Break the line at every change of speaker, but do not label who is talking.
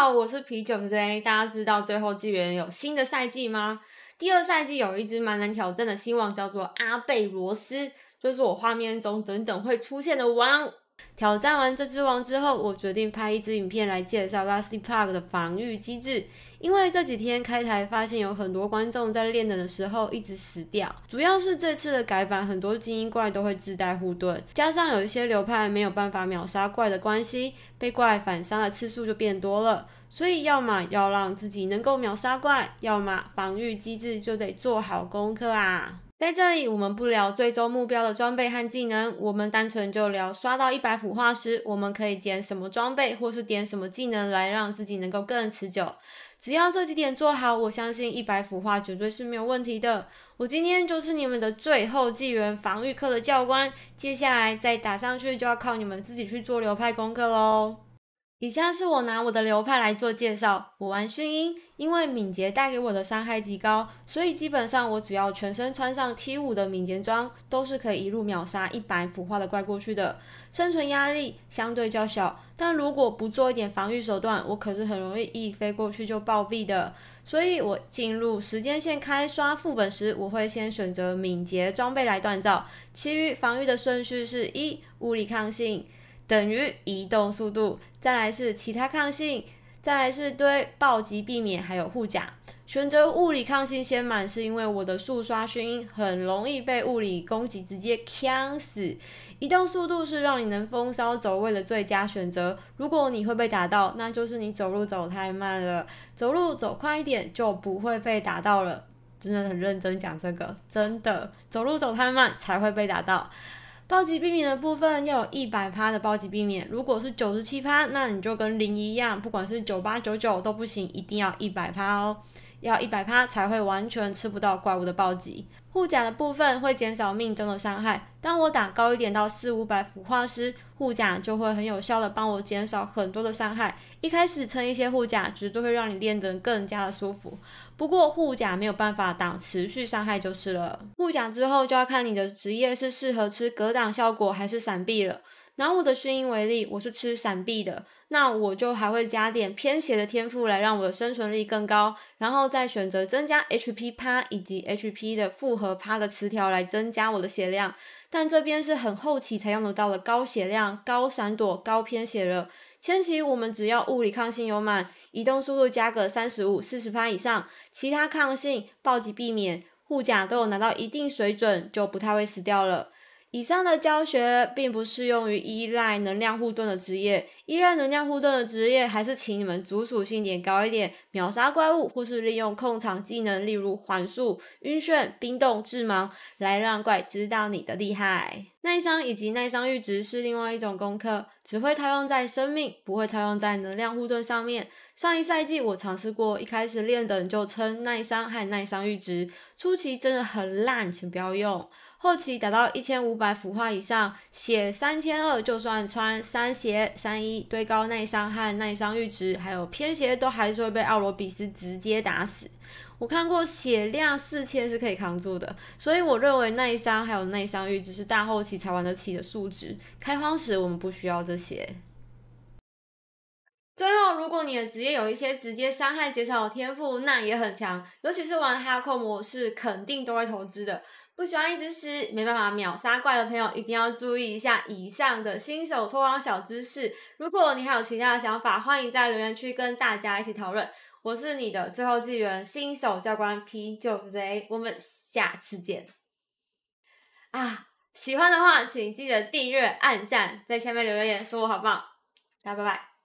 好，我是啤酒 Z。大家知道最后纪元有新的赛季吗？第二赛季有一支蛮难挑战的希望，叫做阿贝罗斯，就是我画面中等等会出现的王。挑战完这只王之后，我决定拍一支影片来介绍 Rusty Park 的防御机制。因为这几天开台发现有很多观众在练等的时候一直死掉，主要是这次的改版，很多精英怪都会自带护盾，加上有一些流派没有办法秒杀怪的关系，被怪反伤的次数就变多了。所以要么要让自己能够秒杀怪，要么防御机制就得做好功课啊。在这里，我们不聊最终目标的装备和技能，我们单纯就聊刷到一百腐化时，我们可以点什么装备，或是点什么技能来让自己能够更持久。只要这几点做好，我相信一百腐化绝对是没有问题的。我今天就是你们的最后纪元防御课的教官，接下来再打上去就要靠你们自己去做流派功课喽。以下是我拿我的流派来做介绍。我玩迅鹰，因为敏捷带给我的伤害极高，所以基本上我只要全身穿上 T 五的敏捷装，都是可以一路秒杀一百腐化的怪过去的，生存压力相对较小。但如果不做一点防御手段，我可是很容易一飞过去就暴毙的。所以，我进入时间线开刷副本时，我会先选择敏捷装备来锻造，其余防御的顺序是一物理抗性。等于移动速度，再来是其他抗性，再来是对暴击避免，还有护甲。选择物理抗性先满，是因为我的速刷勋很容易被物理攻击直接呛死。移动速度是让你能风骚走位的最佳选择。如果你会被打到，那就是你走路走太慢了。走路走快一点就不会被打到了。真的很认真讲这个，真的，走路走太慢才会被打到。暴击避免的部分要有一百趴的暴击避免，如果是九十七趴，那你就跟零一样，不管是九八九九都不行，一定要一百趴哦。要一百趴才会完全吃不到怪物的暴击，护甲的部分会减少命中的伤害。当我打高一点到四五百腐化时，护甲就会很有效的帮我减少很多的伤害。一开始撑一些护甲，绝对会让你练得更加的舒服。不过护甲没有办法挡持续伤害就是了。护甲之后就要看你的职业是适合吃格挡效果还是闪避了。拿我的眩晕为例，我是吃闪避的，那我就还会加点偏斜的天赋来让我的生存力更高，然后再选择增加 H P 趴以及 H P 的复合趴的词条来增加我的血量。但这边是很后期才用得到的高血量、高闪躲、高偏血了。前期我们只要物理抗性有满，移动速度加个三十五、四十趴以上，其他抗性、暴击避免、护甲都有拿到一定水准，就不太会死掉了。以上的教学并不适用于依赖能量护盾的职业，依赖能量护盾的职业还是请你们主属性点高一点，秒杀怪物或是利用控场技能，例如环速、晕眩、冰冻、致盲，来让怪知道你的厉害。耐伤以及耐伤阈值是另外一种功课，只会套用在生命，不会套用在能量护盾上面。上一赛季我尝试过一开始练的就称耐伤和耐伤阈值，初期真的很烂，请不要用。后期达到一千五百腐化以上，血三千二，就算穿三鞋、三衣堆高内伤和内伤阈值，还有偏斜都还是会被奥罗比斯直接打死。我看过血量四千是可以扛住的，所以我认为内伤还有内伤阈值是大后期才玩得起的数值。开荒时我们不需要这些。你的职业有一些直接伤害减少的天赋，那也很强。尤其是玩哈 a 模式，肯定都会投资的。不喜欢一直撕，没办法秒杀怪的朋友，一定要注意一下以上的新手脱光小知识。如果你还有其他的想法，欢迎在留言区跟大家一起讨论。我是你的最后纪元新手教官 P. 九 Z。我们下次见。啊，喜欢的话请记得订阅、按赞，在下面留言说我好棒。大家拜拜。